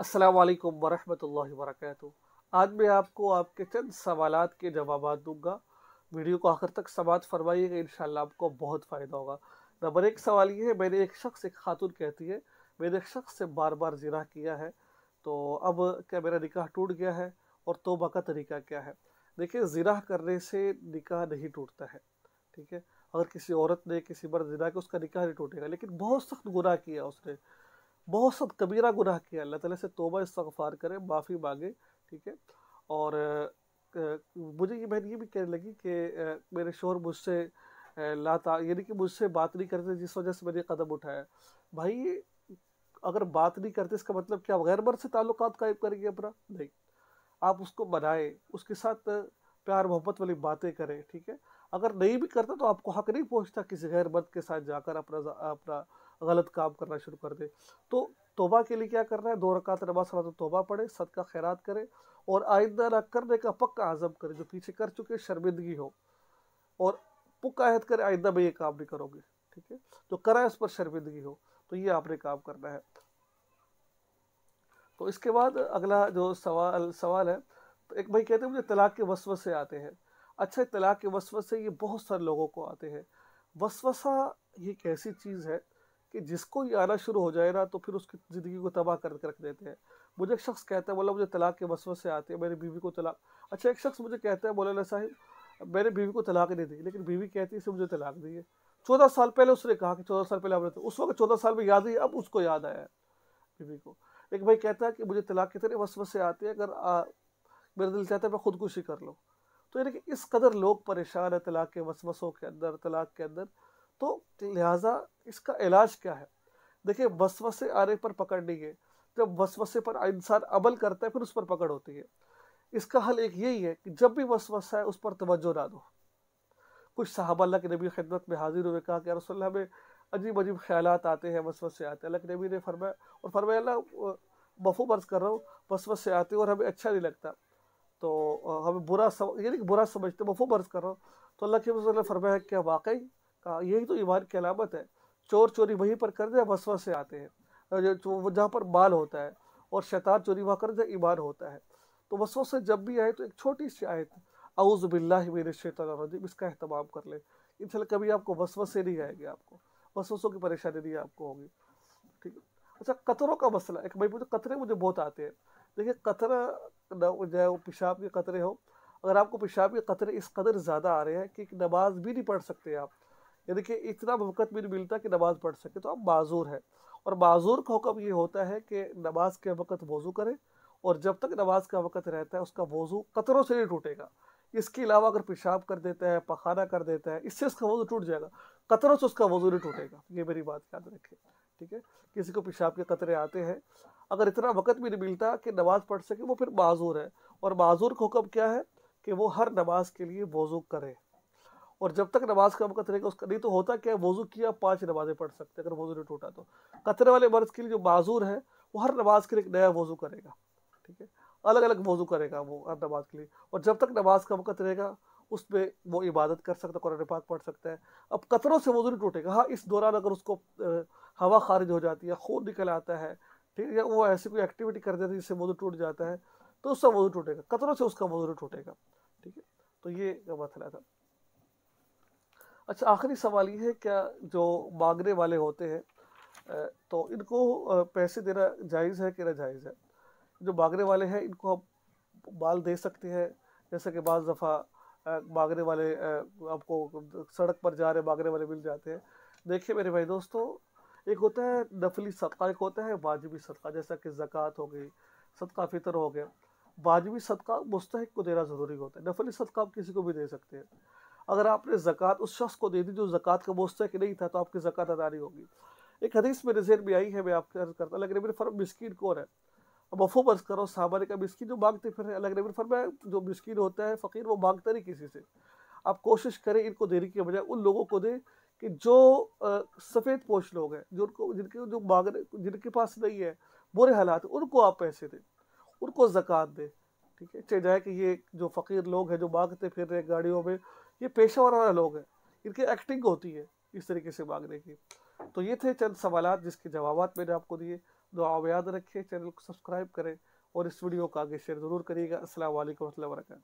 असलकम वालेकुम वरक आज मैं आपको आपके चंद सवाल के जवाब दूंगा वीडियो को आखिर तक समाज फरमाइएगा इन आपको बहुत फ़ायदा होगा नंबर एक सवाल ये है मैंने एक शख्स एक खातून कहती है मैंने एक शख्स से बार बार जिरा किया है तो अब क्या मेरा निकाह टूट गया है और तोबा का तरीका क्या है देखिए जिरा करने से निकाह नहीं टूटता है ठीक है अगर किसी औरत ने किसी मर्द जिरा के उसका निकाह नहीं टूटेगा लेकिन बहुत सख्त गुनाह किया उसने बहुत सब कबीरा गुनाह किया अल्लाह ताला से तोबा इस्तगफार करे माफ़ी मांगे ठीक है और मुझे ये बहन ये भी कहने लगी कि मेरे शोर मुझसे लाता यानी कि मुझसे बात नहीं करते जिस वजह से मैंने कदम उठाया भाई अगर बात नहीं करते इसका मतलब क्या गैर मर्द से ताल्लुक कायम करेंगे अपना नहीं आप उसको बनाए उसके साथ प्यार मोहब्बत वाली बातें करें ठीक है अगर नहीं भी करता तो आपको हक नहीं पहुंचता किसी गैर मर्द के साथ जाकर अपना अपना गलत काम करना शुरू कर दे तो तोबा के लिए क्या करना है दो रकात नमाज सलात तोबा पढ़े सदका खैरात करे और आइंदा न करने का पक्का आज़म करे जो पीछे कर चुके शर्मिंदगी हो और पक्का अहद करे आइंदा में ये काम नहीं करोगे ठीक है जो करा है उस पर शर्मिंदगी हो तो ये आपने काम करना है तो इसके बाद अगला जो सवाल सवाल है तो एक भाई कहते हैं मुझे तलाक के वसवसे आते हैं अच्छा तलाक के वसवसे ये बहुत सारे लोगों को आते हैं वसवसा ये एक ऐसी चीज़ है कि जिसको ये आना शुरू हो जाए ना तो फिर उसकी ज़िंदगी को तबाह कर रख देते हैं मुझे एक शख्स कहता है बोला मुझे तलाक के वसव से आते हैं मेरी बीवी को तलाक अच्छा एक शख्स मुझे कहता है बोला ना साहिब मैंने बीवी को तलाक नहीं दी लेकिन बीवी कहती है इसे मुझे तलाक दी है चौदह साल पहले उसने कहा कि चौदह साल पहले आप उस वक्त चौदह साल में याद ही अब उसको याद आया बीवी को एक भाई कहता है कि मुझे तलाक कितने वसव से आते हैं अगर मेरा दिल चाहता है मैं खुदकुशी कर लूँ तो यानी कि इस कदर लोग परेशान है तलाक के वसवसों के अंदर तलाक के अंदर तो लिहाजा इसका इलाज क्या है देखिए वसवसे आने पर पकड़ नहीं है जब वसवसे पर इंसान अमल करता है फिर उस पर पकड़ होती है इसका हल एक यही है कि जब भी वसवसा है उस पर तवज्जो ना दो कुछ साहब अल्लाह के नबी खिदमत में हाजिर हुए कहा कि रसोल में अजीब अजीब ख्याल आते हैं वसवसे आते हैं अल्लाह के नबी ने फरमाया और फरमाया अल्लाह बफू बर्ज कर रहा हूँ वसवसे आते और हमें अच्छा नहीं लगता तो हमें बुरा सम ये नहीं बुरा समझते बफू बर्स कर रहा हूँ तो अल्लाह के फरमाया क्या वाकई कहा यही तो ईमान की अलामत है चोर चोरी वहीं पर कर दे वसवा से आते हैं जहाँ पर माल होता है और शैतान चोरी वहाँ कर दे ईमान होता है तो वसवा से जब भी आए तो एक छोटी सी आयत आउज़ बिल्ला मेरे शैतान इसका अहतमाम कर ले इन कभी आपको से नहीं आएगी आपको वसवसों की परेशानी नहीं आपको होगी ठीक है अच्छा कतरों का मसला एक भाई मुझे कतरे मुझे बहुत आते हैं देखिए कतरा ना है वो पेशाब के कतरे हो अगर आपको पेशाब के कतरे इस कदर ज़्यादा आ रहे हैं कि नमाज भी नहीं पढ़ सकते आप यानी कि इतना वक़्त भी नहीं मिलता कि नमाज़ पढ़ सके तो आप माजूर हैं और माजूर का हुक्म ये होता है कि नमाज के वक़्त वज़ू करें और जब तक नमाज का वक़्त रहता है उसका वज़ू कतरों से नहीं टूटेगा इसके अलावा अगर पेशाब कर देता है पखाना कर देता है इससे उसका वज़ू टूट जाएगा कतरों से उसका वज़ू नहीं टूटेगा ये मेरी बात याद रखें ठीक है किसी को पेशाब के कतरे आते हैं अगर इतना वक़्त भी नहीं मिलता कि नमाज़ पढ़ सके वो फिर माजूर है और माजूर का हुक्म क्या है कि वो हर नमाज के लिए वज़ू करे और जब तक नमाज का वक्त रहेगा उसका नहीं तो होता क्या है वज़ू किया पाँच नमाज़ें पढ़ सकते हैं अगर वज़ू नहीं टूटा तो कतरे वाले मर्ज़ के लिए जो माजूर है वो हर नमाज के लिए एक नया वज़ू करेगा ठीक है अलग अलग वज़ू करेगा वो हर नमाज के लिए और जब तक नमाज का वक्त रहेगा उसमें वो इबादत कर सकता है कुरान पाक पढ़ सकता है अब कतरों से वज़ू नहीं टूटेगा हाँ इस दौरान अगर उसको हवा खारिज हो जाती है खून निकल आता है ठीक है वो ऐसी कोई एक्टिविटी कर देती है जिससे वज़ू टूट जाता है तो उसका वज़ू टूटेगा कतरों से उसका वज़ू टूटेगा ठीक है तो ये मसला मतलब था अच्छा आखिरी सवाल ये है क्या जो मांगने वाले होते हैं तो इनको पैसे देना जायज़ है कि ना जायज़ है जो मांगने वाले हैं इनको हम माल दे सकते हैं जैसे कि बज दफ़ा मांगने वाले आपको सड़क पर जा रहे मांगने वाले मिल जाते हैं देखिए मेरे भाई दोस्तों एक होता है नफली सदका एक होता है वाजबी सदका जैसा कि ज़क़़त हो गई सदका फितर हो गया वाजबी सदका मुस्तक को देना ज़रूरी होता है नफली सदका आप किसी को भी दे सकते हैं अगर आपने जक़ात उस शख्स को दे दी जो जक़ात का कि नहीं था तो आपकी ज़क़़त अदा नहीं होगी एक हदीस मेरे जहन में आई है मैं आपके अर्ज करता अल्लाह नबी फरम मिस्किन कौन है अब अफो अर्ज करो सामान्य का मिस्किन जो मांगते फिर अल्लाह नबी फरमाया जो मस्किन होता है फ़कीर वो मांगता नहीं किसी से आप कोशिश करें इनको देने की बजाय उन लोगों को दें कि जो सफ़ेद पोश लोग हैं जो उनको जिनके जो मांगने जिनके पास नहीं है बुरे हालात उनको आप पैसे दें उनको ज़क़़त दें ठीक है चाहे जाए कि ये जो फ़कीर लोग हैं जो मांगते फिर रहे गाड़ियों में ये पेशा वाला लोग हैं इनकी एक्टिंग होती है इस तरीके से मांगने की तो ये थे चंद सवाल जिसके जवाब मैंने आपको दिए आप याद रखें चैनल को सब्सक्राइब करें और इस वीडियो को आगे शेयर ज़रूर करिएगा असल वरह वर्का